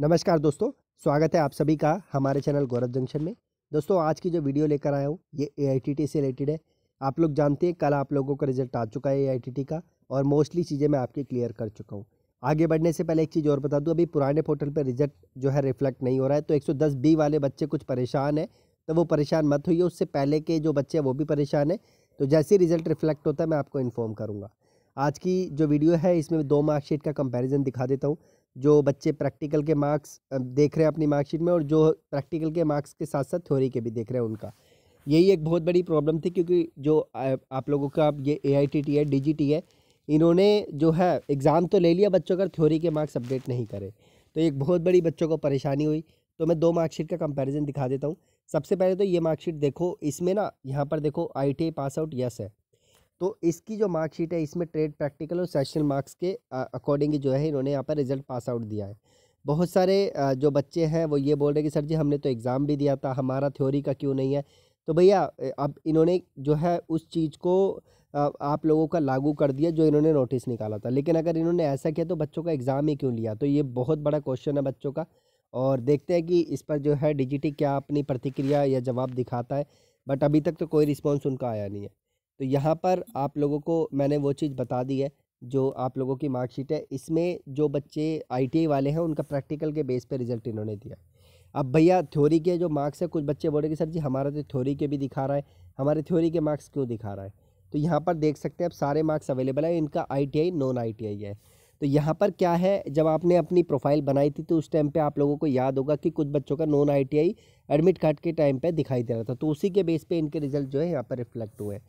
नमस्कार दोस्तों स्वागत है आप सभी का हमारे चैनल गौरव जंक्शन में दोस्तों आज की जो वीडियो लेकर आया हूँ ये ए से रिलेटेड है आप लोग जानते हैं कल आप लोगों का रिजल्ट आ चुका है ए का और मोस्टली चीज़ें मैं आपकी क्लियर कर चुका हूँ आगे बढ़ने से पहले एक चीज़ और बता दूँ अभी पुराने पोर्टल पर रिजल्ट जो है रिफ्लेक्ट नहीं हो रहा है तो एक बी वाले बच्चे कुछ परेशान है तो वो परेशान मत हुई उससे पहले के जो बच्चे हैं वो भी परेशान है तो जैसे ही रिजल्ट रिफ्लेक्ट होता है मैं आपको इन्फॉर्म करूँगा आज की जो वीडियो है इसमें दो मार्कशीट का कंपैरिजन दिखा देता हूँ जो बच्चे प्रैक्टिकल के मार्क्स देख रहे हैं अपनी मार्कशीट में और जो प्रैक्टिकल के मार्क्स के साथ साथ थ्योरी के भी देख रहे हैं उनका यही एक बहुत बड़ी प्रॉब्लम थी क्योंकि जो आप लोगों का ये ए आई टी टी है डी जी टी है इन्होंने जो है एग्ज़ाम तो ले लिया बच्चों का थ्योरी के मार्क्स अपडेट नहीं करे तो एक बहुत बड़ी बच्चों को परेशानी हुई तो मैं दो मार्कशीट का कंपैरिजन दिखा देता हूँ सबसे पहले तो ये मार्कशीट देखो इसमें ना यहाँ पर देखो I T pass out yes है तो इसकी जो मार्कशीट है इसमें ट्रेड प्रैक्टिकल और सेशनल मार्क्स के अकॉर्डिंग जो है इन्होंने यहाँ पर रिजल्ट पास आउट दिया है बहुत सारे जो बच्चे हैं वो ये बोल रहे कि सर जी हमने तो एग्ज़ाम भी दिया था हमारा थ्योरी का क्यों नहीं है तो भैया अब इन्होंने जो है उस चीज़ को आप लोगों का लागू कर दिया जो इन्होंने नोटिस निकाला था लेकिन अगर इन्होंने ऐसा किया तो बच्चों का एग्ज़ाम ही क्यों लिया तो ये बहुत बड़ा क्वेश्चन है बच्चों का और देखते हैं कि इस पर जो है डिजिटी क्या अपनी प्रतिक्रिया या जवाब दिखाता है बट अभी तक तो कोई रिस्पॉन्स उनका आया नहीं है तो यहाँ पर आप लोगों को मैंने वो चीज़ बता दी है जो आप लोगों की मार्कशीट है इसमें जो बच्चे आई वाले हैं उनका प्रैक्टिकल के बेस पर रिजल्ट इन्होंने दिया अब भैया थ्योरी के जो मार्क्स है कुछ बच्चे बोले कि सर जी हमारा तो थ्योरी के भी दिखा रहा है हमारे थ्योरी के मार्क्स क्यों दिखा रहा है तो यहाँ पर देख सकते हैं अब सारे मार्क्स अवेलेबल है इनका आई नॉन आई है तो यहाँ पर क्या है जब आपने अपनी प्रोफाइल बनाई थी तो उस टाइम पे आप लोगों को याद होगा कि कुछ बच्चों का नॉन आईटीआई एडमिट कार्ड के टाइम पे दिखाई दे रहा था तो उसी के बेस पे इनके रिजल्ट जो है यहाँ पर रिफ्लेक्ट हुए हैं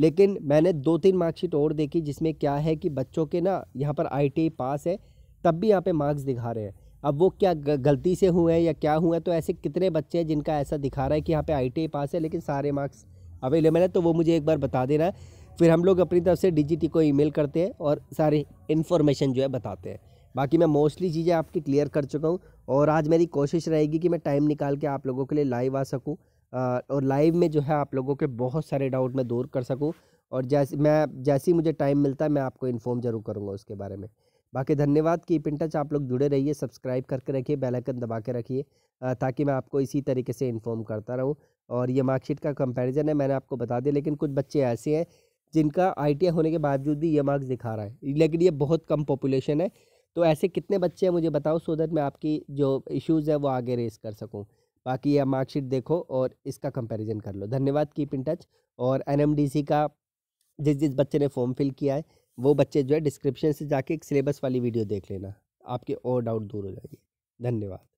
लेकिन मैंने दो तीन मार्कशीट और देखी जिसमें क्या है कि बच्चों के ना यहाँ पर आई पास है तब भी यहाँ पर मार्क्स दिखा रहे हैं अब वो क्या गलती से हुए हैं या क्या हुए हैं तो ऐसे कितने बच्चे हैं जिनका ऐसा दिखा रहा है कि यहाँ पे आई पास है लेकिन सारे मार्क्स अवेलेबल है तो वो मुझे एक बार बता देना फिर हम लोग अपनी तरफ से डी को ईमेल करते हैं और सारी इन्फॉर्मेशन जो है बताते हैं बाकी मैं मोस्टली चीज़ें आपकी क्लियर कर चुका हूँ और आज मेरी कोशिश रहेगी कि मैं टाइम निकाल के आप लोगों के लिए लाइव आ सकूँ और लाइव में जो है आप लोगों के बहुत सारे डाउट मैं दूर कर सकूँ और जैसे मैं जैसे ही मुझे टाइम मिलता है मैं आपको इन्फॉर्म जरूर करूँगा उसके बारे में बाकी धन्यवाद कि इन टच आप लोग जुड़े रहिए सब्सक्राइब करके रखिए बेल आइकन दबा के रखिए ताकि मैं आपको इसी तरीके से इन्फॉर्म करता रहूँ और ये मार्कशीट का कंपैरिजन है मैंने आपको बता दिया लेकिन कुछ बच्चे ऐसे हैं जिनका आई होने के बावजूद भी ये मार्क्स दिखा रहा है लेकिन ये बहुत कम पॉपुलेशन है तो ऐसे कितने बच्चे हैं मुझे बताओ सो दैट मैं आपकी जो इश्यूज़ है वो आगे रेस कर सकूँ बाकी यह मार्कशीट देखो और इसका कंपैरिजन कर लो धन्यवाद कीप इन टच और एनएमडीसी का जिस जिस बच्चे ने फॉर्म फिल किया है वो बच्चे जो है डिस्क्रिप्शन से जाके एक सिलेबस वाली वीडियो देख लेना आपके और डाउट दूर हो जाएंगे धन्यवाद